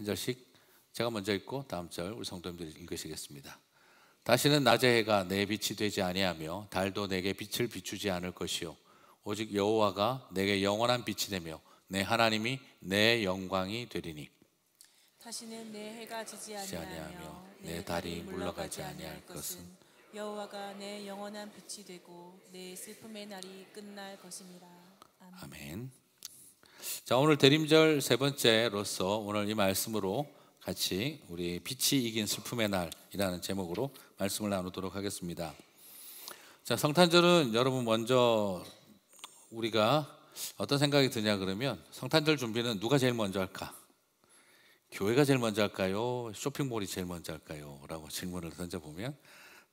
한 절씩 제가 먼저 읽고 다음 절 우리 성도님들이 읽으시겠습니다. 다시는 낮의 해가 내 빛이 되지 아니하며 달도 내게 빛을 비추지 않을 것이요 오직 여호와가 내게 영원한 빛이 되며 내 하나님이 내 영광이 되리니 다시는 내 해가 지지 아니하며 내 달이 물러가지 아니할 것은 여호와가 내 영원한 빛이 되고 내 슬픔의 날이 끝날 것입니다. 아멘. 아멘. 자, 오늘 대림절 세 번째로서 오늘 이 말씀으로 같이 우리 빛이 이긴 슬픔의 날이라는 제목으로 말씀을 나누도록 하겠습니다. 자, 성탄절은 여러분 먼저 우리가 어떤 생각이 드냐 그러면 성탄절 준비는 누가 제일 먼저 할까? 교회가 제일 먼저 할까요? 쇼핑몰이 제일 먼저 할까요? 라고 질문을 던져보면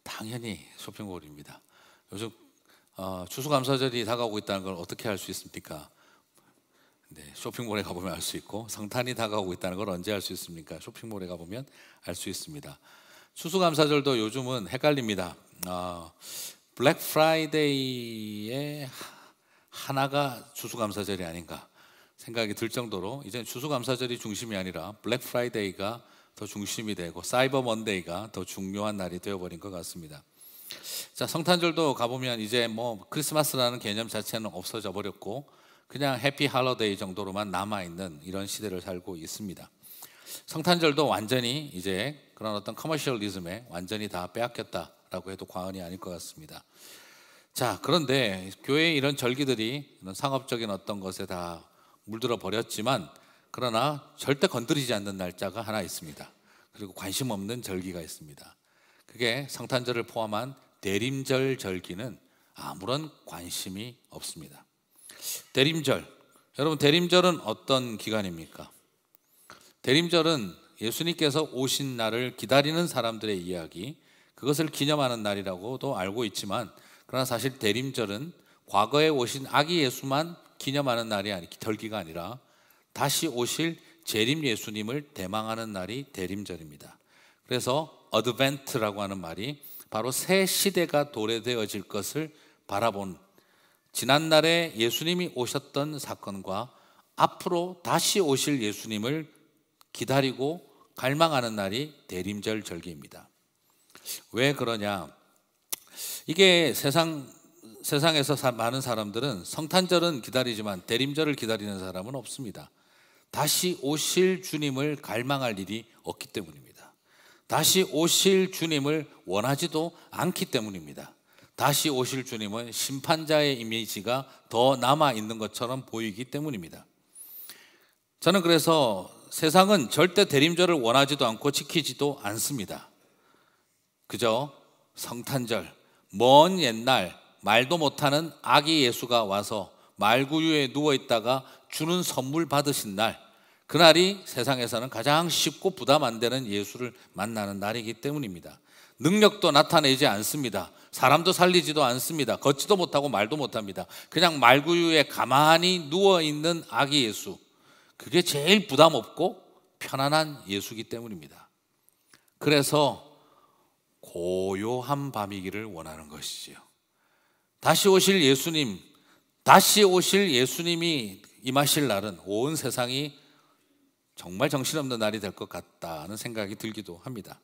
당연히 쇼핑몰입니다. 요즘 어, 추수감사절이 다가오고 있다는 걸 어떻게 알 수 있습니까? 네, 쇼핑몰에 가보면 알 수 있고 성탄이 다가오고 있다는 걸 언제 알 수 있습니까? 쇼핑몰에 가보면 알 수 있습니다. 수수감사절도 요즘은 헷갈립니다. 어, 블랙 프라이데이에 하나가 주수감사절이 아닌가 생각이 들 정도로 이제 주수감사절이 중심이 아니라 블랙 프라이데이가 더 중심이 되고 사이버 먼데이가 더 중요한 날이 되어버린 것 같습니다. 자 성탄절도 가보면 이제 뭐 크리스마스라는 개념 자체는 없어져 버렸고 그냥 해피 할러데이 정도로만 남아 있는 이런 시대를 살고 있습니다. 성탄절도 완전히 이제 그런 어떤 커머셜리즘에 완전히 다 빼앗겼다라고 해도 과언이 아닐 것 같습니다. 자, 그런데 교회의 이런 절기들이 이런 상업적인 어떤 것에 다 물들어 버렸지만 그러나 절대 건드리지 않는 날짜가 하나 있습니다. 그리고 관심 없는 절기가 있습니다. 그게 성탄절을 포함한 대림절 절기는 아무런 관심이 없습니다. 대림절. 여러분 대림절은 어떤 기간입니까? 대림절은 예수님께서 오신 날을 기다리는 사람들의 이야기, 그것을 기념하는 날이라고도 알고 있지만 그러나 사실 대림절은 과거에 오신 아기 예수만 기념하는 날이 아니 절기가 아니라 다시 오실 재림 예수님을 대망하는 날이 대림절입니다. 그래서 어드벤트라고 하는 말이 바로 새 시대가 도래되어질 것을 바라본 지난날에 예수님이 오셨던 사건과 앞으로 다시 오실 예수님을 기다리고 갈망하는 날이 대림절 절기입니다. 왜 그러냐? 이게 세상 세상에서 많은 사람들은 성탄절은 기다리지만 대림절을 기다리는 사람은 없습니다. 다시 오실 주님을 갈망할 일이 없기 때문입니다. 다시 오실 주님을 원하지도 않기 때문입니다. 다시 오실 주님은 심판자의 이미지가 더 남아 있는 것처럼 보이기 때문입니다. 저는 그래서 세상은 절대 대림절을 원하지도 않고 지키지도 않습니다. 그저 성탄절, 먼 옛날 말도 못하는 아기 예수가 와서 말구유에 누워 있다가 주는 선물 받으신 날, 그날이 세상에서는 가장 쉽고 부담 안 되는 예수를 만나는 날이기 때문입니다. 능력도 나타내지 않습니다. 사람도 살리지도 않습니다. 걷지도 못하고 말도 못합니다. 그냥 말구유에 가만히 누워있는 아기 예수. 그게 제일 부담 없고 편안한 예수기 때문입니다. 그래서 고요한 밤이기를 원하는 것이지요. 다시 오실 예수님, 다시 오실 예수님이 임하실 날은 온 세상이 정말 정신없는 날이 될 것 같다는 생각이 들기도 합니다.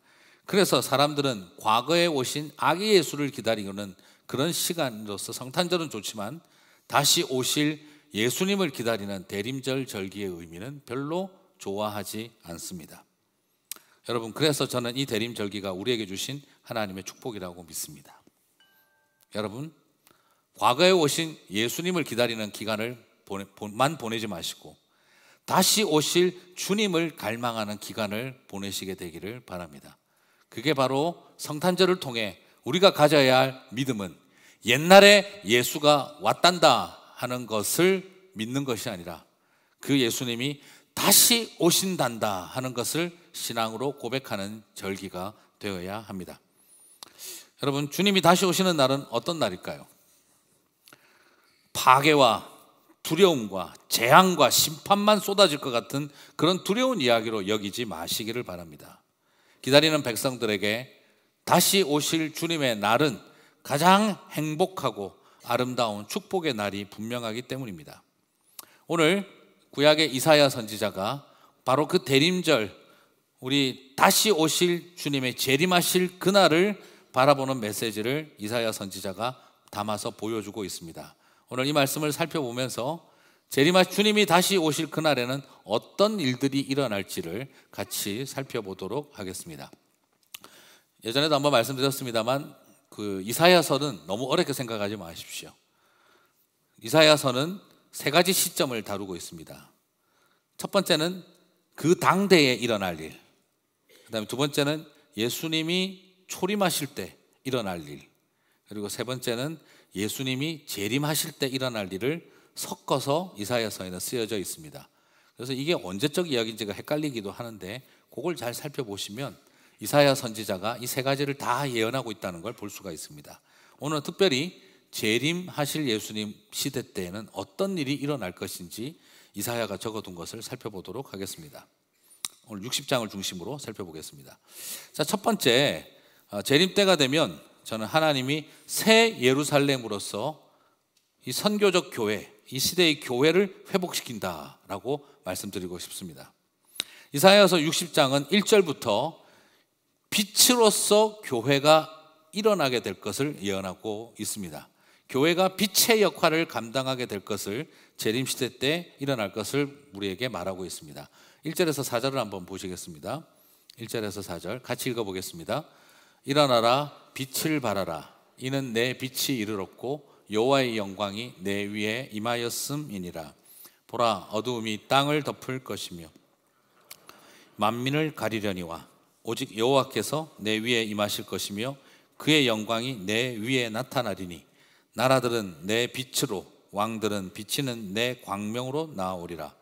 그래서 사람들은 과거에 오신 아기 예수를 기다리고는 그런 시간으로서 성탄절은 좋지만 다시 오실 예수님을 기다리는 대림절 절기의 의미는 별로 좋아하지 않습니다. 여러분, 그래서 저는 이 대림절기가 우리에게 주신 하나님의 축복이라고 믿습니다. 여러분, 과거에 오신 예수님을 기다리는 기간을 만 보내지 마시고 다시 오실 주님을 갈망하는 기간을 보내시게 되기를 바랍니다. 그게 바로 성탄절을 통해 우리가 가져야 할 믿음은 옛날에 예수가 왔단다 하는 것을 믿는 것이 아니라 그 예수님이 다시 오신단다 하는 것을 신앙으로 고백하는 절기가 되어야 합니다. 여러분, 주님이 다시 오시는 날은 어떤 날일까요? 파괴와 두려움과 재앙과 심판만 쏟아질 것 같은 그런 두려운 이야기로 여기지 마시기를 바랍니다. 기다리는 백성들에게 다시 오실 주님의 날은 가장 행복하고 아름다운 축복의 날이 분명하기 때문입니다. 오늘 구약의 이사야 선지자가 바로 그 대림절 우리 다시 오실 주님의 재림하실 그날을 바라보는 메시지를 이사야 선지자가 담아서 보여주고 있습니다. 오늘 이 말씀을 살펴보면서 재리마 주님이 다시 오실 그날에는 어떤 일들이 일어날지를 같이 살펴보도록 하겠습니다. 예전에도 한번 말씀드렸습니다만 그 이사야서는 너무 어렵게 생각하지 마십시오. 이사야서는 세 가지 시점을 다루고 있습니다. 첫 번째는 그 당대에 일어날 일. 그다음에 두 번째는 예수님이 초림하실 때 일어날 일. 그리고 세 번째는 예수님이 재림하실 때 일어날 일을 섞어서 이사야서에는 쓰여져 있습니다. 그래서 이게 언제적 이야기인지가 헷갈리기도 하는데 그걸 잘 살펴보시면 이사야 선지자가 이 세 가지를 다 예언하고 있다는 걸 볼 수가 있습니다. 오늘 특별히 재림하실 예수님 시대 때에는 어떤 일이 일어날 것인지 이사야가 적어둔 것을 살펴보도록 하겠습니다. 오늘 60장을 중심으로 살펴보겠습니다. 자, 첫 번째 아, 재림 때가 되면 저는 하나님이 새 예루살렘으로서 이 선교적 교회 이 시대의 교회를 회복시킨다라고 말씀드리고 싶습니다. 이사야서 60장은 1절부터 빛으로서 교회가 일어나게 될 것을 예언하고 있습니다. 교회가 빛의 역할을 감당하게 될 것을 재림시대 때 일어날 것을 우리에게 말하고 있습니다. 1절에서 4절을 한번 보시겠습니다. 1절에서 4절 같이 읽어보겠습니다. 일어나라 빛을 발하라 이는 내 빛이 이르렀고 여호와의 영광이 내 위에 임하였음이니라 보라 어두움이 땅을 덮을 것이며 만민을 가리려니와 오직 여호와께서 내 위에 임하실 것이며 그의 영광이 내 위에 나타나리니 나라들은 내 빛으로 왕들은 비치는 내 광명으로 나오리라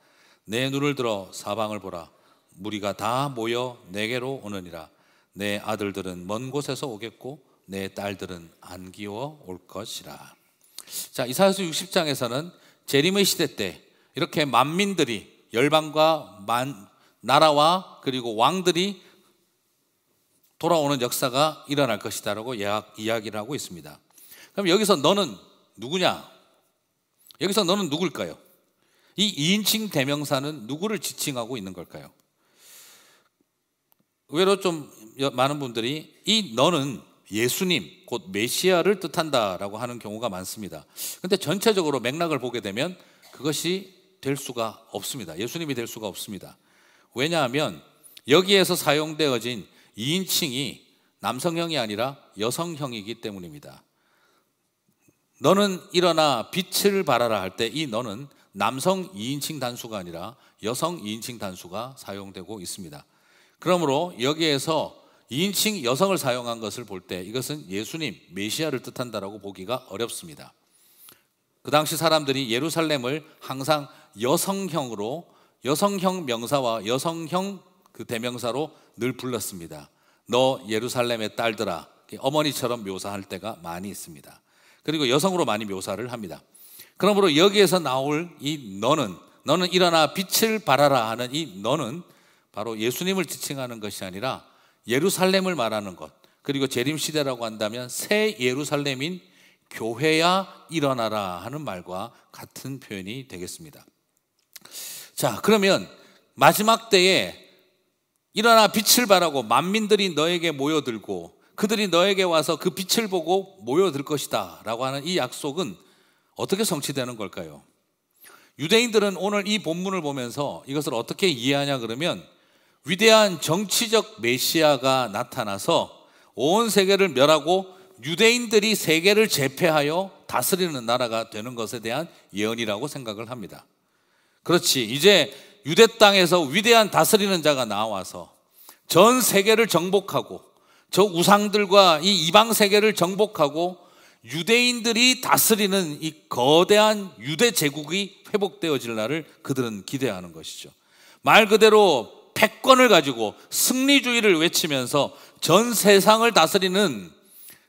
내 눈을 들어 사방을 보라 무리가 다 모여 내게로 오느니라 내 아들들은 먼 곳에서 오겠고 내 딸들은 안기어올 것이라 자, 이사야서 60장에서는 재림의 시대 때 이렇게 만민들이 열방과 만, 나라와 그리고 왕들이 돌아오는 역사가 일어날 것이다라고 이야기를 하고 있습니다. 그럼 여기서 너는 누구냐? 여기서 너는 누굴까요? 이 2인칭 대명사는 누구를 지칭하고 있는 걸까요? 의외로 좀 많은 분들이 이 너는 예수님, 곧 메시아를 뜻한다라고 하는 경우가 많습니다. 근데 전체적으로 맥락을 보게 되면 그것이 될 수가 없습니다. 예수님이 될 수가 없습니다. 왜냐하면 여기에서 사용되어진 2인칭이 남성형이 아니라 여성형이기 때문입니다. 너는 일어나 빛을 발하라 할 때 이 너는 남성 2인칭 단수가 아니라 여성 2인칭 단수가 사용되고 있습니다. 그러므로 여기에서 2인칭 여성을 사용한 것을 볼 때 이것은 예수님, 메시아를 뜻한다라고 보기가 어렵습니다. 그 당시 사람들이 예루살렘을 항상 여성형으로 여성형 명사와 여성형 그 대명사로 늘 불렀습니다. 너 예루살렘의 딸들아 어머니처럼 묘사할 때가 많이 있습니다. 그리고 여성으로 많이 묘사를 합니다. 그러므로 여기에서 나올 이 너는 너는 일어나 빛을 발하라 하는 이 너는 바로 예수님을 지칭하는 것이 아니라 예루살렘을 말하는 것. 그리고 재림 시대라고 한다면 새 예루살렘인 교회야 일어나라 하는 말과 같은 표현이 되겠습니다. 자, 그러면 마지막 때에 일어나 빛을 바라고 만민들이 너에게 모여들고 그들이 너에게 와서 그 빛을 보고 모여들 것이다 라고 하는 이 약속은 어떻게 성취되는 걸까요? 유대인들은 오늘 이 본문을 보면서 이것을 어떻게 이해하냐 그러면 위대한 정치적 메시아가 나타나서 온 세계를 멸하고 유대인들이 세계를 제패하여 다스리는 나라가 되는 것에 대한 예언이라고 생각을 합니다. 그렇지. 이제 유대 땅에서 위대한 다스리는 자가 나와서 전 세계를 정복하고 저 우상들과 이 이방 세계를 정복하고 유대인들이 다스리는 이 거대한 유대 제국이 회복되어질 날을 그들은 기대하는 것이죠. 말 그대로 패권을 가지고 승리주의를 외치면서 전 세상을 다스리는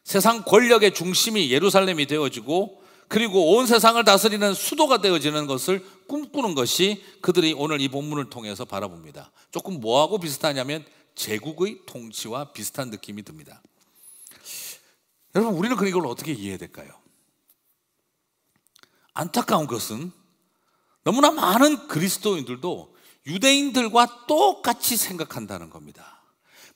세상 권력의 중심이 예루살렘이 되어지고 그리고 온 세상을 다스리는 수도가 되어지는 것을 꿈꾸는 것이 그들이 오늘 이 본문을 통해서 바라봅니다. 조금 뭐하고 비슷하냐면 제국의 통치와 비슷한 느낌이 듭니다. 여러분, 우리는 그 이걸 어떻게 이해해야 될까요? 안타까운 것은 너무나 많은 그리스도인들도 유대인들과 똑같이 생각한다는 겁니다.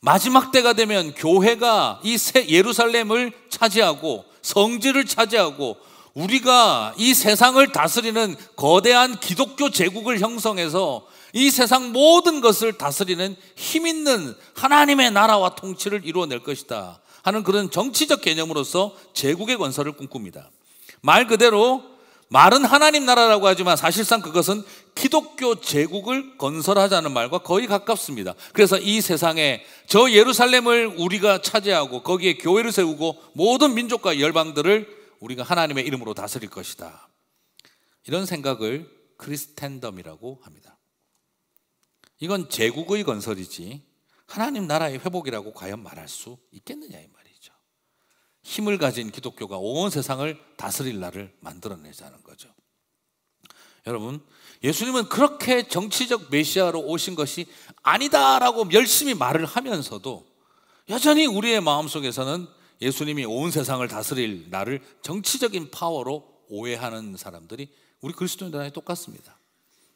마지막 때가 되면 교회가 이 예루살렘을 차지하고 성지를 차지하고 우리가 이 세상을 다스리는 거대한 기독교 제국을 형성해서 이 세상 모든 것을 다스리는 힘 있는 하나님의 나라와 통치를 이루어낼 것이다 하는 그런 정치적 개념으로서 제국의 건설을 꿈꿉니다. 말 그대로 말은 하나님 나라라고 하지만 사실상 그것은 기독교 제국을 건설하자는 말과 거의 가깝습니다. 그래서 이 세상에 저 예루살렘을 우리가 차지하고 거기에 교회를 세우고 모든 민족과 열방들을 우리가 하나님의 이름으로 다스릴 것이다. 이런 생각을 크리스텐덤이라고 합니다. 이건 제국의 건설이지 하나님 나라의 회복이라고 과연 말할 수 있겠느냐 이 말. 힘을 가진 기독교가 온 세상을 다스릴 날을 만들어내자는 거죠. 여러분, 예수님은 그렇게 정치적 메시아로 오신 것이 아니다라고 열심히 말을 하면서도 여전히 우리의 마음속에서는 예수님이 온 세상을 다스릴 나를 정치적인 파워로 오해하는 사람들이 우리 그리스도인들 안에 똑같습니다.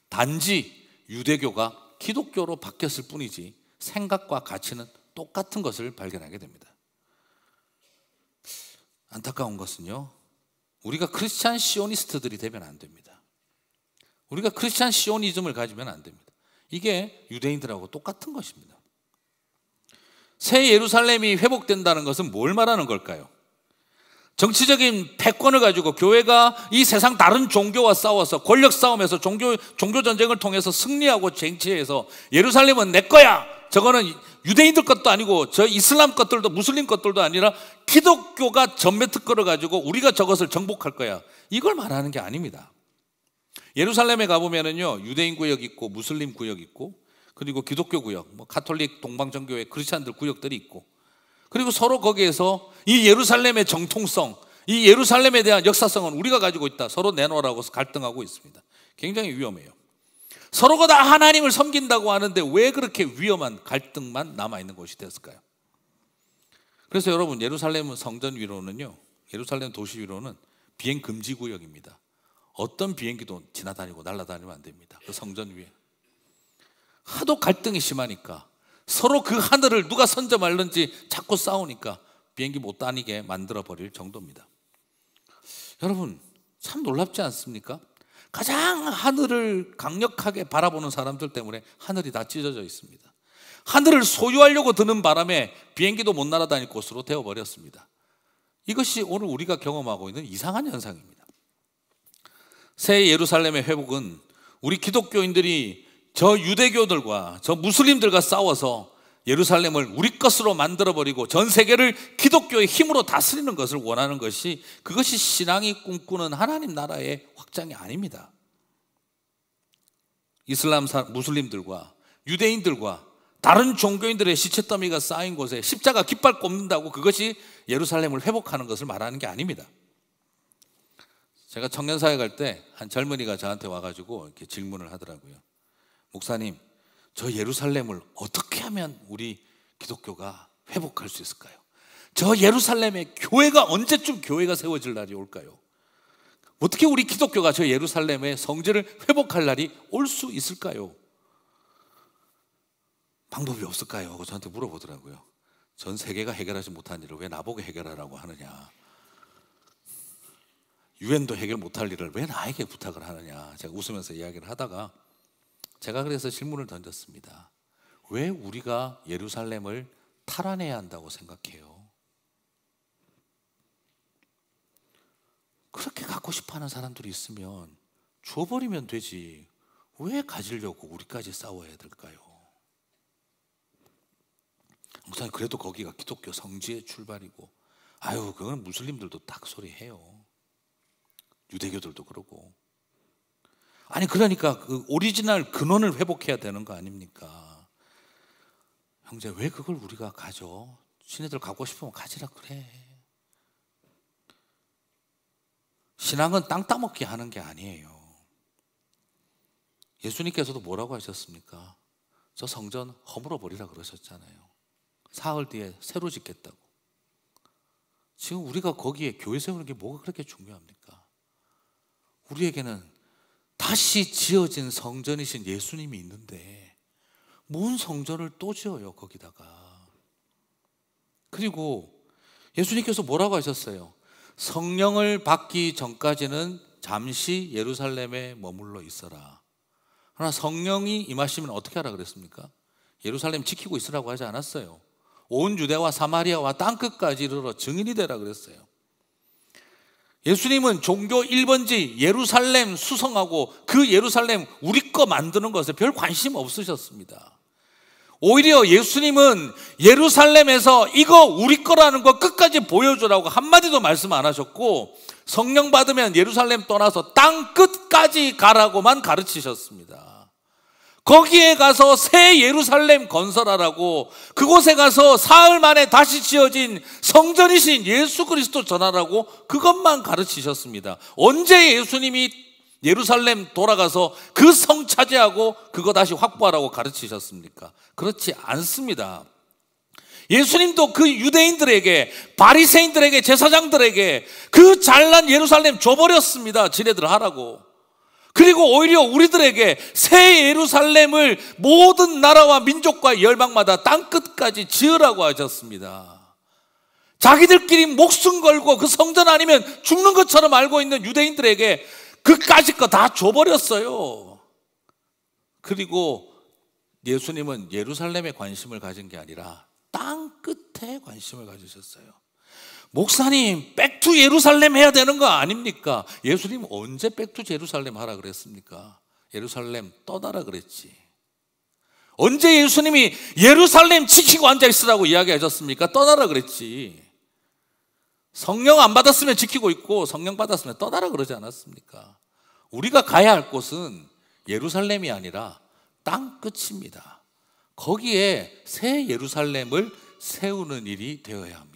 단지 유대교가 기독교로 바뀌었을 뿐이지 생각과 가치는 똑같은 것을 발견하게 됩니다. 안타까운 것은요. 우리가 크리스찬 시오니스트들이 되면 안 됩니다. 우리가 크리스찬 시오니즘을 가지면 안 됩니다. 이게 유대인들하고 똑같은 것입니다. 새 예루살렘이 회복된다는 것은 뭘 말하는 걸까요? 정치적인 패권을 가지고 교회가 이 세상 다른 종교와 싸워서 권력 싸움에서 종교, 종교 전쟁을 통해서 승리하고 쟁취해서 예루살렘은 내 거야! 저거는 유대인들 것도 아니고 저 이슬람 것들도 무슬림 것들도 아니라 기독교가 전매특허를 가지고 우리가 저것을 정복할 거야. 이걸 말하는 게 아닙니다. 예루살렘에 가보면은요 유대인 구역 있고 무슬림 구역 있고 그리고 기독교 구역, 뭐 가톨릭 동방정교회 크리스천들 구역들이 있고 그리고 서로 거기에서 이 예루살렘의 정통성, 이 예루살렘에 대한 역사성은 우리가 가지고 있다. 서로 내놓으라고 해서 갈등하고 있습니다. 굉장히 위험해요. 서로가 다 하나님을 섬긴다고 하는데 왜 그렇게 위험한 갈등만 남아있는 곳이 되었을까요? 그래서 여러분, 예루살렘 성전 위로는요, 예루살렘 도시 위로는 비행 금지 구역입니다. 어떤 비행기도 지나다니고 날아다니면 안 됩니다. 그 성전 위에. 하도 갈등이 심하니까 서로 그 하늘을 누가 선점할는지 자꾸 싸우니까 비행기 못 다니게 만들어 버릴 정도입니다. 여러분, 참 놀랍지 않습니까? 가장 하늘을 강력하게 바라보는 사람들 때문에 하늘이 다 찢어져 있습니다. 하늘을 소유하려고 드는 바람에 비행기도 못 날아다닐 곳으로 되어버렸습니다. 이것이 오늘 우리가 경험하고 있는 이상한 현상입니다. 새 예루살렘의 회복은 우리 기독교인들이 저 유대교들과 저 무슬림들과 싸워서 예루살렘을 우리 것으로 만들어버리고 전 세계를 기독교의 힘으로 다스리는 것을 원하는 것이 그것이 신앙이 꿈꾸는 하나님 나라의 확장이 아닙니다. 이슬람 사, 무슬림들과 유대인들과 다른 종교인들의 시체 더미가 쌓인 곳에 십자가 깃발 꼽는다고 그것이 예루살렘을 회복하는 것을 말하는 게 아닙니다. 제가 청년사회 갈 때 한 젊은이가 저한테 와가지고 이렇게 질문을 하더라고요. 목사님, 저 예루살렘을 어떻게 하면 우리 기독교가 회복할 수 있을까요? 저 예루살렘의 교회가 언제쯤 교회가 세워질 날이 올까요? 어떻게 우리 기독교가 저 예루살렘의 성전을 회복할 날이 올 수 있을까요? 방법이 없을까요? 하고 저한테 물어보더라고요. 전 세계가 해결하지 못한 일을 왜 나보고 해결하라고 하느냐. 유엔도 해결 못할 일을 왜 나에게 부탁을 하느냐. 제가 웃으면서 이야기를 하다가 제가 그래서 질문을 던졌습니다. 왜 우리가 예루살렘을 탈환해야 한다고 생각해요? 그렇게 갖고 싶어 하는 사람들이 있으면 줘버리면 되지. 왜 가지려고 우리까지 싸워야 될까요? 목사님, 그래도 거기가 기독교 성지의 출발이고, 아유, 그건 무슬림들도 딱 소리해요. 유대교들도 그러고. 아니 그러니까 그 오리지널 근원을 회복해야 되는 거 아닙니까? 형제 왜 그걸 우리가 가져? 신애들 갖고 싶으면 가지라 그래. 신앙은 땅 따먹기 하는 게 아니에요. 예수님께서도 뭐라고 하셨습니까? 저 성전 허물어 버리라 그러셨잖아요. 사흘 뒤에 새로 짓겠다고. 지금 우리가 거기에 교회 세우는 게 뭐가 그렇게 중요합니까? 우리에게는 다시 지어진 성전이신 예수님이 있는데 뭔 성전을 또 지어요 거기다가 그리고 예수님께서 뭐라고 하셨어요? 성령을 받기 전까지는 잠시 예루살렘에 머물러 있어라. 그러나 성령이 임하시면 어떻게 하라 그랬습니까? 예루살렘 지키고 있으라고 하지 않았어요. 온 유대와 사마리아와 땅 끝까지 이르러 증인이 되라 그랬어요. 예수님은 종교 1번지 예루살렘 수성하고 그 예루살렘 우리 거 만드는 것에 별 관심 없으셨습니다. 오히려 예수님은 예루살렘에서 이거 우리 거라는 거 끝까지 보여주라고 한마디도 말씀 안 하셨고 성령 받으면 예루살렘 떠나서 땅 끝까지 가라고만 가르치셨습니다. 거기에 가서 새 예루살렘 건설하라고 그곳에 가서 사흘 만에 다시 지어진 성전이신 예수 그리스도 전하라고 그것만 가르치셨습니다. 언제 예수님이 예루살렘 돌아가서 그 성 차지하고 그거 다시 확보하라고 가르치셨습니까? 그렇지 않습니다. 예수님도 그 유대인들에게 바리새인들에게 제사장들에게 그 잘난 예루살렘 줘버렸습니다. 지네들 하라고. 그리고 오히려 우리들에게 새 예루살렘을 모든 나라와 민족과 열방마다 땅끝까지 지으라고 하셨습니다. 자기들끼리 목숨 걸고 그 성전 아니면 죽는 것처럼 알고 있는 유대인들에게 그까짓 거다 줘버렸어요. 그리고 예수님은 예루살렘에 관심을 가진 게 아니라 땅 끝에 관심을 가지셨어요. 목사님, 백투 예루살렘 해야 되는 거 아닙니까? 예수님 언제 백투 예루살렘 하라 그랬습니까? 예루살렘 떠나라 그랬지. 언제 예수님이 예루살렘 지키고 앉아 있으라고 이야기하셨습니까? 떠나라 그랬지. 성령 안 받았으면 지키고 있고 성령 받았으면 떠나라 그러지 않았습니까? 우리가 가야 할 곳은 예루살렘이 아니라 땅 끝입니다. 거기에 새 예루살렘을 세우는 일이 되어야 합니다.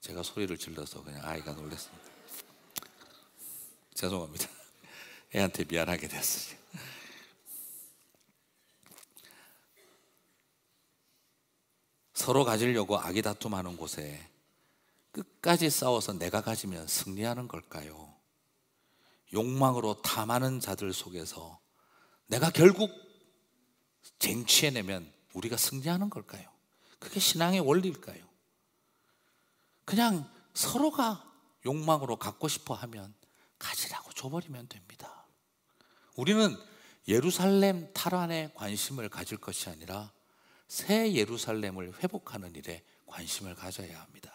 제가 소리를 질러서 그냥 아이가 놀랐습니다. 죄송합니다. 애한테 미안하게 됐어요. 서로 가지려고 아기 다툼하는 곳에 끝까지 싸워서 내가 가지면 승리하는 걸까요? 욕망으로 탐하는 자들 속에서 내가 결국 쟁취해내면 우리가 승리하는 걸까요? 그게 신앙의 원리일까요? 그냥 서로가 욕망으로 갖고 싶어 하면 가지라고 줘버리면 됩니다. 우리는 예루살렘 탈환에 관심을 가질 것이 아니라 새 예루살렘을 회복하는 일에 관심을 가져야 합니다.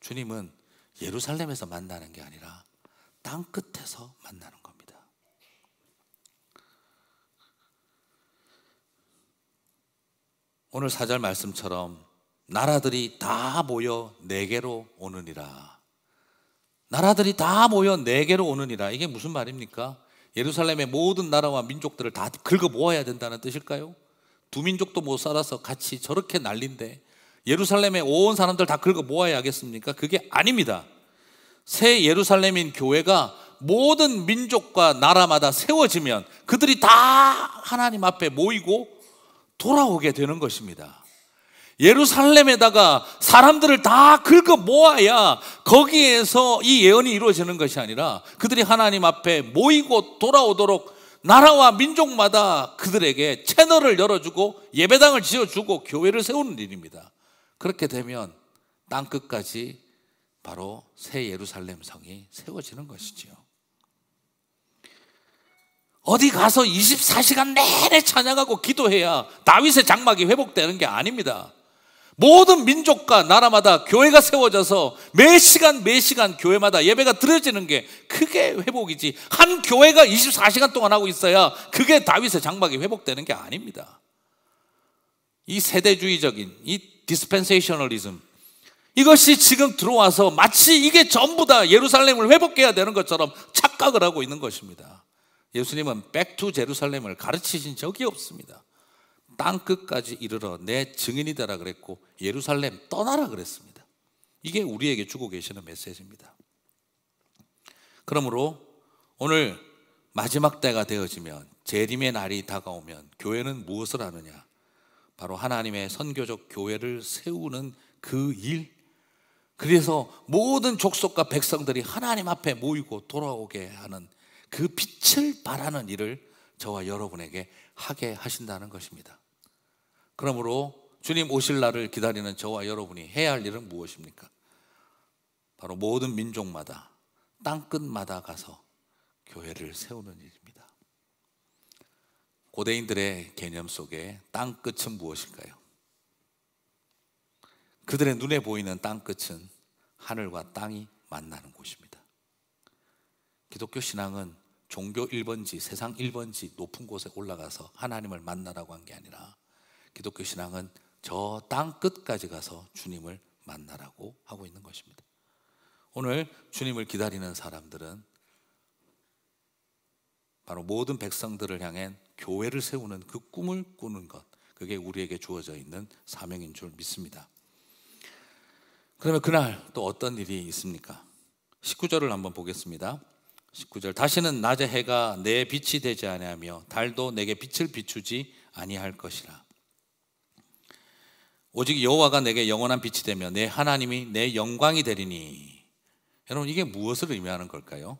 주님은 예루살렘에서 만나는 게 아니라 땅 끝에서 만나는 겁니다. 오늘 사절 말씀처럼 나라들이 다 모여 내게로 오느니라. 나라들이 다 모여 내게로 오느니라. 이게 무슨 말입니까? 예루살렘의 모든 나라와 민족들을 다 긁어 모아야 된다는 뜻일까요? 두 민족도 못 살아서 같이 저렇게 난린데 예루살렘에 온 사람들 다 긁어 모아야겠습니까? 그게 아닙니다. 새 예루살렘인 교회가 모든 민족과 나라마다 세워지면 그들이 다 하나님 앞에 모이고 돌아오게 되는 것입니다. 예루살렘에다가 사람들을 다 긁어 모아야 거기에서 이 예언이 이루어지는 것이 아니라 그들이 하나님 앞에 모이고 돌아오도록 나라와 민족마다 그들에게 채널을 열어주고 예배당을 지어주고 교회를 세우는 일입니다. 그렇게 되면 땅 끝까지 바로 새 예루살렘 성이 세워지는 것이지요. 어디 가서 24시간 내내 찬양하고 기도해야 다윗의 장막이 회복되는 게 아닙니다. 모든 민족과 나라마다 교회가 세워져서 매 시간 매 시간 교회마다 예배가 드려지는 게 그게 회복이지 한 교회가 24시간 동안 하고 있어야 그게 다윗의 장막이 회복되는 게 아닙니다. 이 세대주의적인 이 디스펜세이셔널리즘 이것이 지금 들어와서 마치 이게 전부 다 예루살렘을 회복해야 되는 것처럼 착각을 하고 있는 것입니다. 예수님은 백투 제루살렘을 가르치신 적이 없습니다. 땅 끝까지 이르러 내 증인이 되라 그랬고 예루살렘 떠나라 그랬습니다. 이게 우리에게 주고 계시는 메시지입니다. 그러므로 오늘 마지막 때가 되어지면 재림의 날이 다가오면 교회는 무엇을 하느냐? 바로 하나님의 선교적 교회를 세우는 그 일. 그래서 모든 족속과 백성들이 하나님 앞에 모이고 돌아오게 하는 그 빛을 바라는 일을 저와 여러분에게 하게 하신다는 것입니다. 그러므로 주님 오실 날을 기다리는 저와 여러분이 해야 할 일은 무엇입니까? 바로 모든 민족마다 땅끝마다 가서 교회를 세우는 일입니다. 고대인들의 개념 속에 땅끝은 무엇일까요? 그들의 눈에 보이는 땅끝은 하늘과 땅이 만나는 곳입니다. 기독교 신앙은 종교 1번지, 세상 1번지 높은 곳에 올라가서 하나님을 만나라고 한 게 아니라 기독교 신앙은 저 땅 끝까지 가서 주님을 만나라고 하고 있는 것입니다. 오늘 주님을 기다리는 사람들은 바로 모든 백성들을 향해 교회를 세우는 그 꿈을 꾸는 것. 그게 우리에게 주어져 있는 사명인 줄 믿습니다. 그러면 그날 또 어떤 일이 있습니까? 19절을 한번 보겠습니다. 19절 다시는 낮의 해가 내 빛이 되지 아니하며 달도 내게 빛을 비추지 아니할 것이라. 오직 여호와가 내게 영원한 빛이 되며 내 하나님이 내 영광이 되리니 여러분 이게 무엇을 의미하는 걸까요?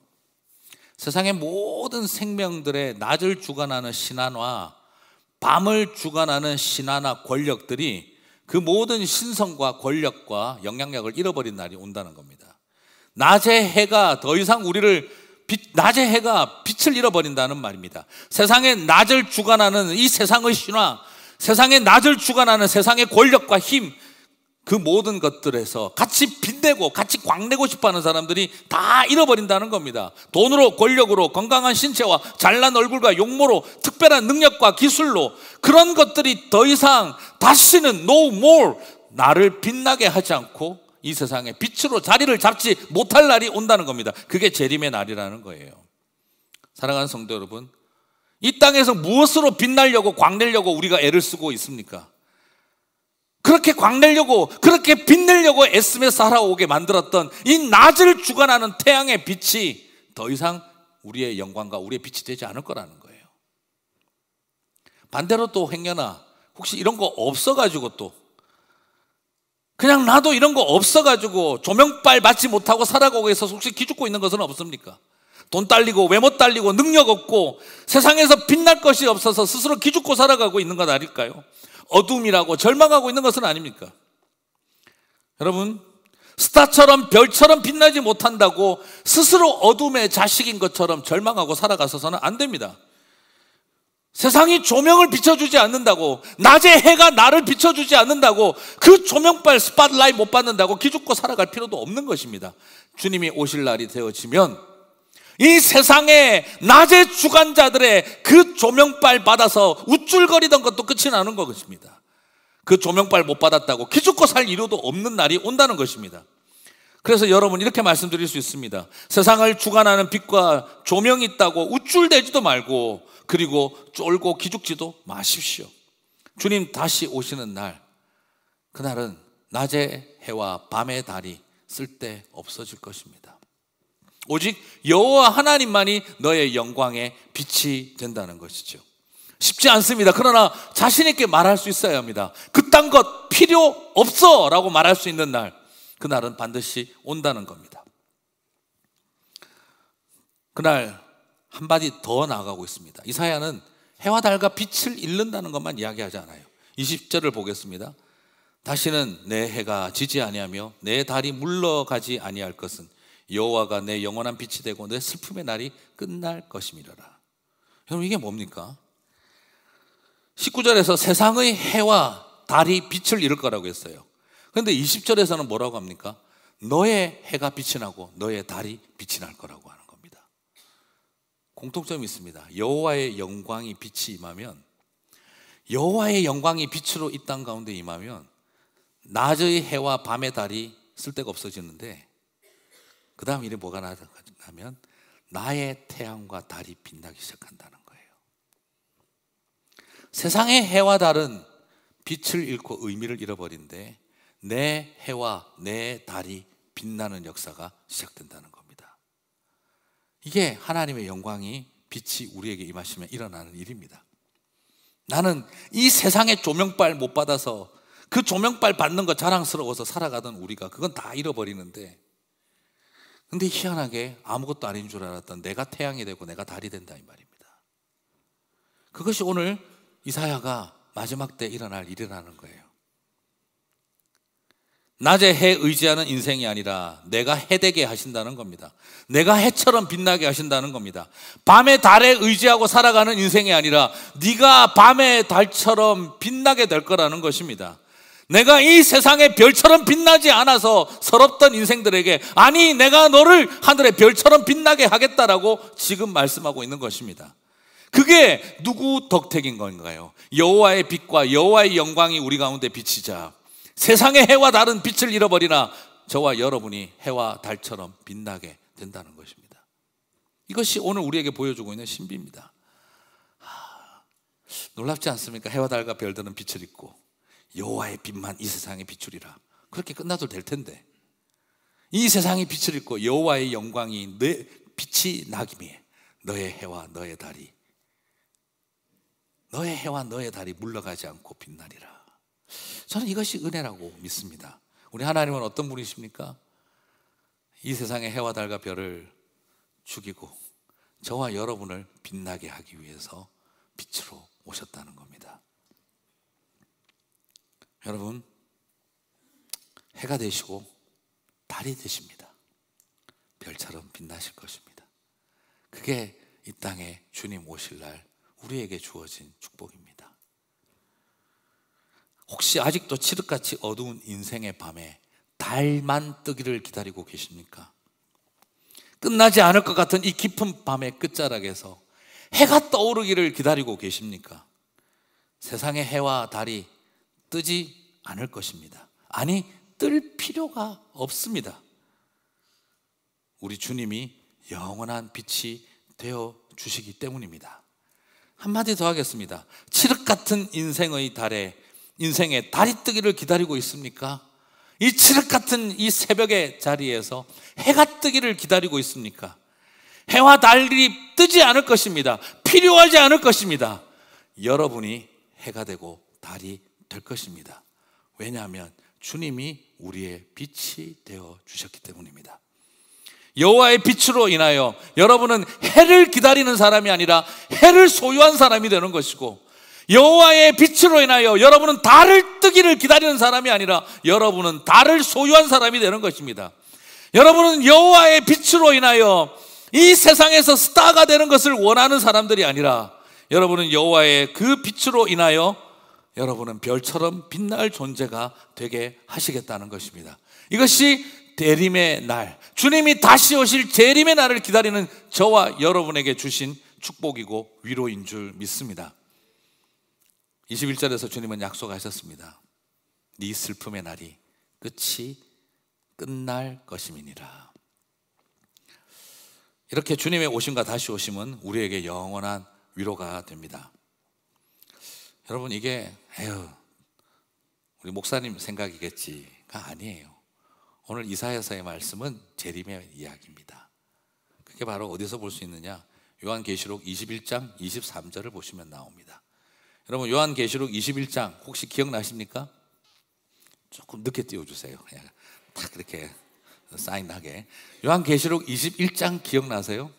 세상의 모든 생명들의 낮을 주관하는 신안와 밤을 주관하는 신하나 권력들이 그 모든 신성과 권력과 영향력을 잃어버린 날이 온다는 겁니다. 낮의 해가 더 이상 우리를 빛, 낮의 해가 빛을 잃어버린다는 말입니다. 세상의 낮을 주관하는 이 세상의 신화, 세상의 낮을 주관하는 세상의 권력과 힘, 그 모든 것들에서 같이 빛내고 같이 광내고 싶어 하는 사람들이 다 잃어버린다는 겁니다. 돈으로, 권력으로, 건강한 신체와 잘난 얼굴과 용모로, 특별한 능력과 기술로 그런 것들이 더 이상 다시는 no more 나를 빛나게 하지 않고 이 세상에 빛으로 자리를 잡지 못할 날이 온다는 겁니다. 그게 재림의 날이라는 거예요. 사랑하는 성도 여러분, 이 땅에서 무엇으로 빛날려고 광내려고 우리가 애를 쓰고 있습니까? 그렇게 광내려고 그렇게 빛내려고 애쓰며 살아오게 만들었던 이 낮을 주관하는 태양의 빛이 더 이상 우리의 영광과 우리의 빛이 되지 않을 거라는 거예요. 반대로 또 행여나 혹시 이런 거 없어가지고 또 그냥 나도 이런 거 없어가지고 조명빨 맞지 못하고 살아가고 해서 혹시 기죽고 있는 것은 없습니까? 돈 딸리고 외모 딸리고 능력 없고 세상에서 빛날 것이 없어서 스스로 기죽고 살아가고 있는 것 아닐까요? 어둠이라고 절망하고 있는 것은 아닙니까? 여러분, 스타처럼 별처럼 빛나지 못한다고 스스로 어둠의 자식인 것처럼 절망하고 살아가서서는 안 됩니다. 세상이 조명을 비춰주지 않는다고, 낮에 해가 나를 비춰주지 않는다고, 그 조명발 스팟라이못 받는다고 기죽고 살아갈 필요도 없는 것입니다. 주님이 오실 날이 되어지면 이 세상에 낮의 주관자들의 그 조명빨 받아서 우쭐거리던 것도 끝이 나는 것입니다. 그 조명빨 못 받았다고 기죽고 살 이유도 없는 날이 온다는 것입니다. 그래서 여러분 이렇게 말씀드릴 수 있습니다. 세상을 주관하는 빛과 조명이 있다고 우쭐대지도 말고 그리고 쫄고 기죽지도 마십시오. 주님 다시 오시는 날, 그날은 낮의 해와 밤의 달이 쓸데 없어질 것입니다. 오직 여호와 하나님만이 너의 영광의 빛이 된다는 것이죠. 쉽지 않습니다. 그러나 자신 있게 말할 수 있어야 합니다. 그딴 것 필요 없어라고 말할 수 있는 날, 그날은 반드시 온다는 겁니다. 그날 한 마디 더 나아가고 있습니다. 이사야는 해와 달과 빛을 잃는다는 것만 이야기하지 않아요. 20절을 보겠습니다. 다시는 내 해가 지지 아니하며 내 달이 물러가지 아니할 것은 여호와가 내 영원한 빛이 되고 내 슬픔의 날이 끝날 것임이라 여러분 이게 뭡니까? 19절에서 세상의 해와 달이 빛을 잃을 거라고 했어요. 그런데 20절에서는 뭐라고 합니까? 너의 해가 빛이 나고 너의 달이 빛이 날 거라고 하는 겁니다. 공통점이 있습니다. 여호와의 영광이 빛이 임하면 여호와의 영광이 빛으로 이 땅 가운데 임하면 낮의 해와 밤의 달이 쓸데가 없어지는데 그 다음 일이 뭐가 나타나면 나의 태양과 달이 빛나기 시작한다는 거예요. 세상의 해와 달은 빛을 잃고 의미를 잃어버린데 내 해와 내 달이 빛나는 역사가 시작된다는 겁니다. 이게 하나님의 영광이 빛이 우리에게 임하시면 일어나는 일입니다. 나는 이세상에 조명빨 못 받아서 그 조명빨 받는 거 자랑스러워서 살아가던 우리가 그건 다 잃어버리는데 근데 희한하게 아무것도 아닌 줄 알았던 내가 태양이 되고 내가 달이 된다 이 말입니다. 그것이 오늘 이사야가 마지막 때 일어날 일이라는 거예요. 낮에 해 의지하는 인생이 아니라 내가 해되게 하신다는 겁니다. 내가 해처럼 빛나게 하신다는 겁니다. 밤에 달에 의지하고 살아가는 인생이 아니라 네가 밤에 달처럼 빛나게 될 거라는 것입니다. 내가 이세상에 별처럼 빛나지 않아서 서럽던 인생들에게 아니 내가 너를 하늘의 별처럼 빛나게 하겠다라고 지금 말씀하고 있는 것입니다. 그게 누구 덕택인 건가요? 여호와의 빛과 여호와의 영광이 우리 가운데 비치자. 세상의 해와 달은 빛을 잃어버리나 저와 여러분이 해와 달처럼 빛나게 된다는 것입니다. 이것이 오늘 우리에게 보여주고 있는 신비입니다. 놀랍지 않습니까? 해와 달과 별들은 빛을 잃고 여호와의 빛만 이 세상에 비추리라. 그렇게 끝나도 될 텐데. 이 세상이 빛을 잃고 여호와의 영광이 내 빛이 나기에 너의 해와 너의 달이 너의 해와 너의 달이 물러가지 않고 빛나리라. 저는 이것이 은혜라고 믿습니다. 우리 하나님은 어떤 분이십니까? 이 세상의 해와 달과 별을 죽이고 저와 여러분을 빛나게 하기 위해서 빛으로 오셨다는 겁니다. 여러분, 해가 되시고 달이 되십니다. 별처럼 빛나실 것입니다. 그게 이 땅에 주님 오실 날 우리에게 주어진 축복입니다. 혹시 아직도 칠흑같이 어두운 인생의 밤에 달만 뜨기를 기다리고 계십니까? 끝나지 않을 것 같은 이 깊은 밤의 끝자락에서 해가 떠오르기를 기다리고 계십니까? 세상의 해와 달이 뜨지 않을 것입니다. 아니, 뜰 필요가 없습니다. 우리 주님이 영원한 빛이 되어 주시기 때문입니다. 한마디 더 하겠습니다. 칠흑 같은 인생의 달에, 인생의 달이 뜨기를 기다리고 있습니까? 이 칠흑 같은 이 새벽의 자리에서 해가 뜨기를 기다리고 있습니까? 해와 달이 뜨지 않을 것입니다. 필요하지 않을 것입니다. 여러분이 해가 되고 달이 될 것입니다. 왜냐하면 주님이 우리의 빛이 되어 주셨기 때문입니다. 여호와의 빛으로 인하여 여러분은 해를 기다리는 사람이 아니라 해를 소유한 사람이 되는 것이고 여호와의 빛으로 인하여 여러분은 달을 뜨기를 기다리는 사람이 아니라 여러분은 달을 소유한 사람이 되는 것입니다. 여러분은 여호와의 빛으로 인하여 이 세상에서 스타가 되는 것을 원하는 사람들이 아니라 여러분은 여호와의 그 빛으로 인하여 여러분은 별처럼 빛날 존재가 되게 하시겠다는 것입니다. 이것이 대림의 날, 주님이 다시 오실 재림의 날을 기다리는 저와 여러분에게 주신 축복이고 위로인 줄 믿습니다. 21절에서 주님은 약속하셨습니다. 네 슬픔의 날이 끝이 끝날 것임이니라. 이렇게 주님의 오심과 다시 오심은 우리에게 영원한 위로가 됩니다. 여러분 이게 에휴 우리 목사님 생각이겠지가 아니에요. 오늘 이사야서의 말씀은 재림의 이야기입니다. 그게 바로 어디서 볼 수 있느냐? 요한계시록 21장 23절을 보시면 나옵니다. 여러분 요한계시록 21장 혹시 기억나십니까? 조금 늦게 띄워 주세요. 그냥 딱 이렇게 사인하게. 요한계시록 21장 기억나세요?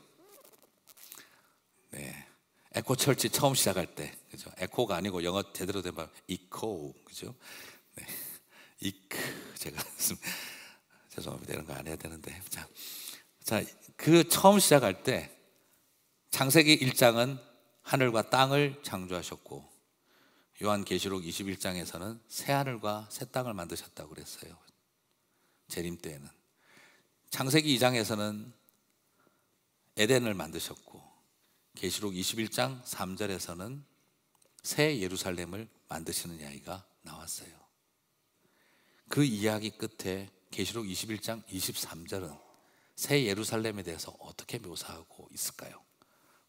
네. 에코 철치 처음 시작할 때, 그죠? 에코가 아니고 영어 제대로 된 말, 이코, 그죠? 네. 이크, 제가 죄송합니다. 이런 거 안 해야 되는데. 자, 자, 그 처음 시작할 때, 창세기 1장은 하늘과 땅을 창조하셨고, 요한계시록 21장에서는 새하늘과 새 땅을 만드셨다고 그랬어요. 재림 때에는. 창세기 2장에서는 에덴을 만드셨고, 계시록 21장 3절에서는 새 예루살렘을 만드시는 이야기가 나왔어요. 그 이야기 끝에 계시록 21장 23절은 새 예루살렘에 대해서 어떻게 묘사하고 있을까요?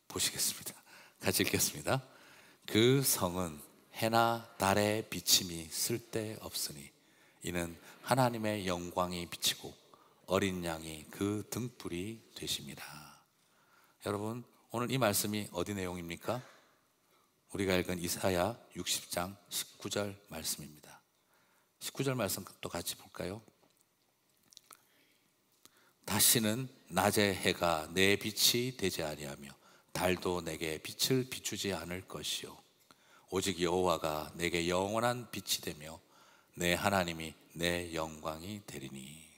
보시겠습니다. 같이 읽겠습니다. 그 성은 해나 달의 비침이 쓸데 없으니 이는 하나님의 영광이 비치고 어린 양이 그 등불이 되십니다. 여러분 오늘 이 말씀이 어디 내용입니까? 우리가 읽은 이사야 60장 19절 말씀입니다. 19절 말씀도 같이 볼까요? 다시는 낮의 해가 내 빛이 되지 아니하며 달도 내게 빛을 비추지 않을 것이요 오직 여호와가 내게 영원한 빛이 되며 내 하나님이 내 영광이 되리니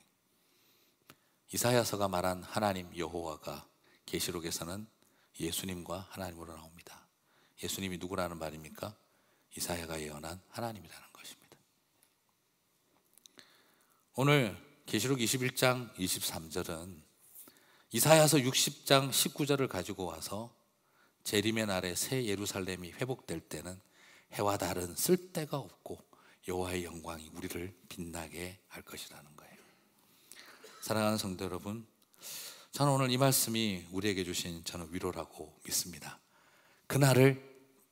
이사야서가 말한 하나님 여호와가 계시록에서는 예수님과 하나님으로 나옵니다. 예수님이 누구라는 말입니까? 이사야가 예언한 하나님이라는 것입니다. 오늘 계시록 21장 23절은 이사야서 60장 19절을 가지고 와서 재림의 날에 새 예루살렘이 회복될 때는 해와 달은 쓸데가 없고 여호와의 영광이 우리를 빛나게 할 것이라는 거예요. 사랑하는 성도 여러분, 저는 오늘 이 말씀이 우리에게 주신 저는 위로라고 믿습니다. 그날을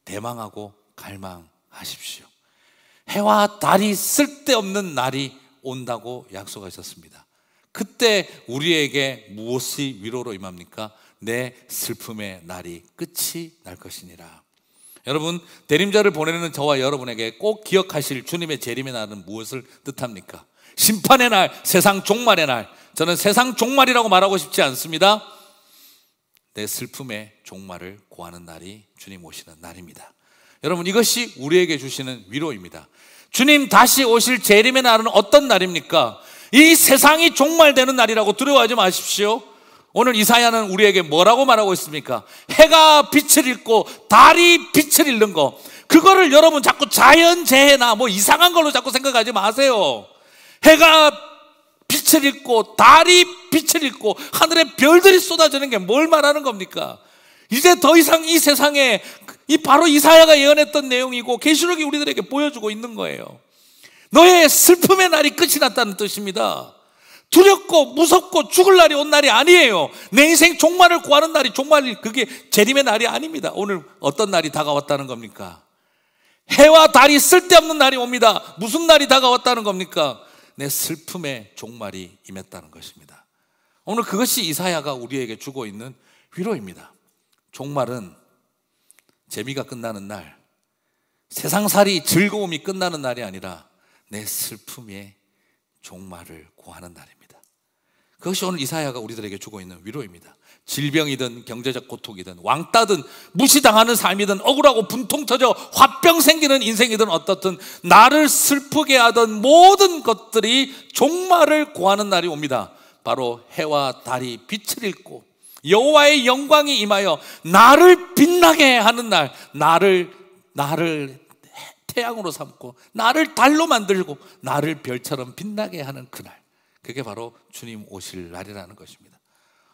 대망하고 갈망하십시오. 해와 달이 쓸데없는 날이 온다고 약속하셨습니다. 그때 우리에게 무엇이 위로로 임합니까? 내 슬픔의 날이 끝이 날 것이니라. 여러분, 대림자를 보내는 저와 여러분에게 꼭 기억하실 주님의 재림의 날은 무엇을 뜻합니까? 심판의 날, 세상 종말의 날, 저는 세상 종말이라고 말하고 싶지 않습니다. 내 슬픔의 종말을 고하는 날이 주님 오시는 날입니다. 여러분 이것이 우리에게 주시는 위로입니다. 주님 다시 오실 재림의 날은 어떤 날입니까? 이 세상이 종말되는 날이라고 두려워하지 마십시오. 오늘 이사야는 우리에게 뭐라고 말하고 있습니까? 해가 빛을 잃고 달이 빛을 잃는 거. 그거를 여러분 자꾸 자연재해나 뭐 이상한 걸로 자꾸 생각하지 마세요. 해가 빛을 잃고 달이 빛을 잃고 하늘의 별들이 쏟아지는 게 뭘 말하는 겁니까? 이제 더 이상 이 세상에 이 바로 이사야가 예언했던 내용이고 계시록이 우리들에게 보여주고 있는 거예요. 너의 슬픔의 날이 끝이 났다는 뜻입니다. 두렵고 무섭고 죽을 날이 온 날이 아니에요. 내 인생 종말을 구하는 날이 종말 이 그게 재림의 날이 아닙니다. 오늘 어떤 날이 다가왔다는 겁니까? 해와 달이 쓸데없는 날이 옵니다. 무슨 날이 다가왔다는 겁니까? 내 슬픔의 종말이 임했다는 것입니다. 오늘 그것이 이사야가 우리에게 주고 있는 위로입니다. 종말은 재미가 끝나는 날, 세상살이 즐거움이 끝나는 날이 아니라 내 슬픔의 종말을 고하는 날입니다. 그것이 오늘 이사야가 우리들에게 주고 있는 위로입니다. 질병이든 경제적 고통이든 왕따든 무시당하는 삶이든 억울하고 분통 터져 화병 생기는 인생이든 어떻든 나를 슬프게 하던 모든 것들이 종말을 구하는 날이 옵니다. 바로 해와 달이 빛을 잃고 여호와의 영광이 임하여 나를 빛나게 하는 날, 나를 나를 태양으로 삼고 나를 달로 만들고 나를 별처럼 빛나게 하는 그날. 그게 바로 주님 오실 날이라는 것입니다.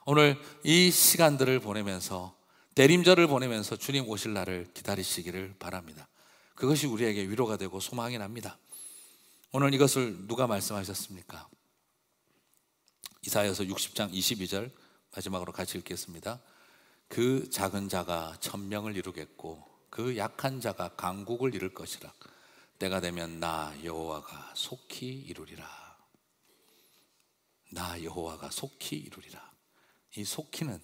오늘 이 시간들을 보내면서 대림절을 보내면서 주님 오실 날을 기다리시기를 바랍니다. 그것이 우리에게 위로가 되고 소망이 납니다. 오늘 이것을 누가 말씀하셨습니까? 이사야서 60장 22절 마지막으로 같이 읽겠습니다. 그 작은 자가 천명을 이루겠고 그 약한 자가 강국을 이룰 것이라. 때가 되면 나 여호와가 속히 이루리라. 나 여호와가 속히 이루리라. 이 속히는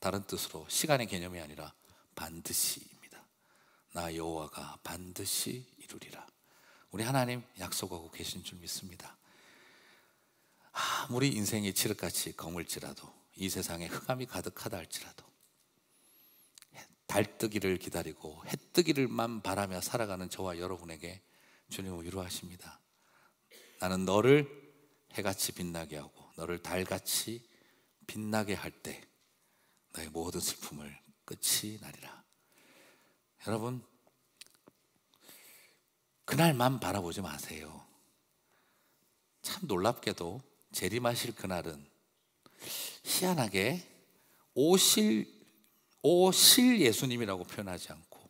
다른 뜻으로 시간의 개념이 아니라 반드시입니다. 나 여호와가 반드시 이루리라. 우리 하나님 약속하고 계신 줄 믿습니다. 아무리 인생이 칠흑같이 검을지라도 이 세상에 흑암이 가득하다 할지라도 달뜨기를 기다리고 해뜨기를만 바라며 살아가는 저와 여러분에게 주님 위로하십니다. 나는 너를 해같이 빛나게 하고 너를 달같이 빛나게 할 때 나의 모든 슬픔을 끝이 나리라. 여러분, 그날만 바라보지 마세요. 참 놀랍게도 재림하실 그날은 희한하게 오실, 오실 예수님이라고 표현하지 않고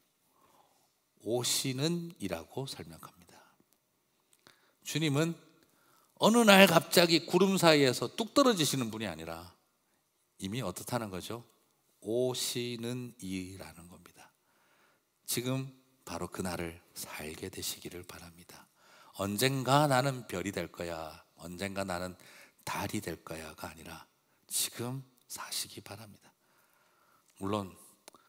오시는 이라고 설명합니다. 주님은 어느 날 갑자기 구름 사이에서 뚝 떨어지시는 분이 아니라 이미 어떻다는 거죠? 오시는 이라는 겁니다. 지금 바로 그날을 살게 되시기를 바랍니다. 언젠가 나는 별이 될 거야. 언젠가 나는 달이 될 거야가 아니라 지금 사시기 바랍니다. 물론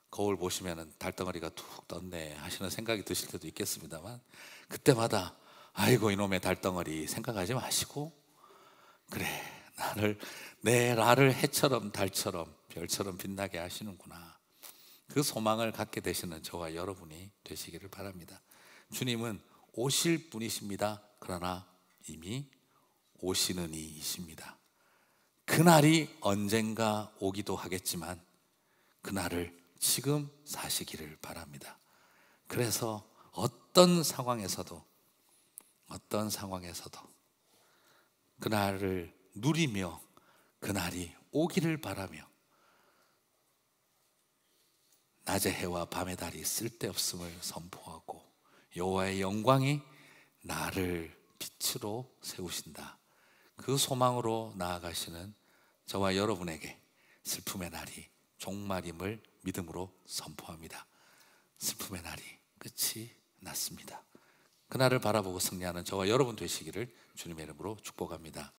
거울 보시면은 달덩어리가 툭 떴네 하시는 생각이 드실 때도 있겠습니다만 그때마다 아이고 이놈의 달덩어리 생각하지 마시고 그래 나를 내라를 해처럼 달처럼 별처럼 빛나게 하시는구나. 그 소망을 갖게 되시는 저와 여러분이 되시기를 바랍니다. 주님은 오실 분이십니다. 그러나 이미 오시는 이이십니다. 그날이 언젠가 오기도 하겠지만 그날을 지금 사시기를 바랍니다. 그래서 어떤 상황에서도 어떤 상황에서도 그날을 누리며 그날이 오기를 바라며 낮의 해와 밤의 달이 쓸데없음을 선포하고 여호와의 영광이 나를 빛으로 세우신다. 그 소망으로 나아가시는 저와 여러분에게 슬픔의 날이 종말임을 믿음으로 선포합니다. 슬픔의 날이 끝이 났습니다. 그날을 바라보고 승리하는 저와 여러분 되시기를 주님의 이름으로 축복합니다.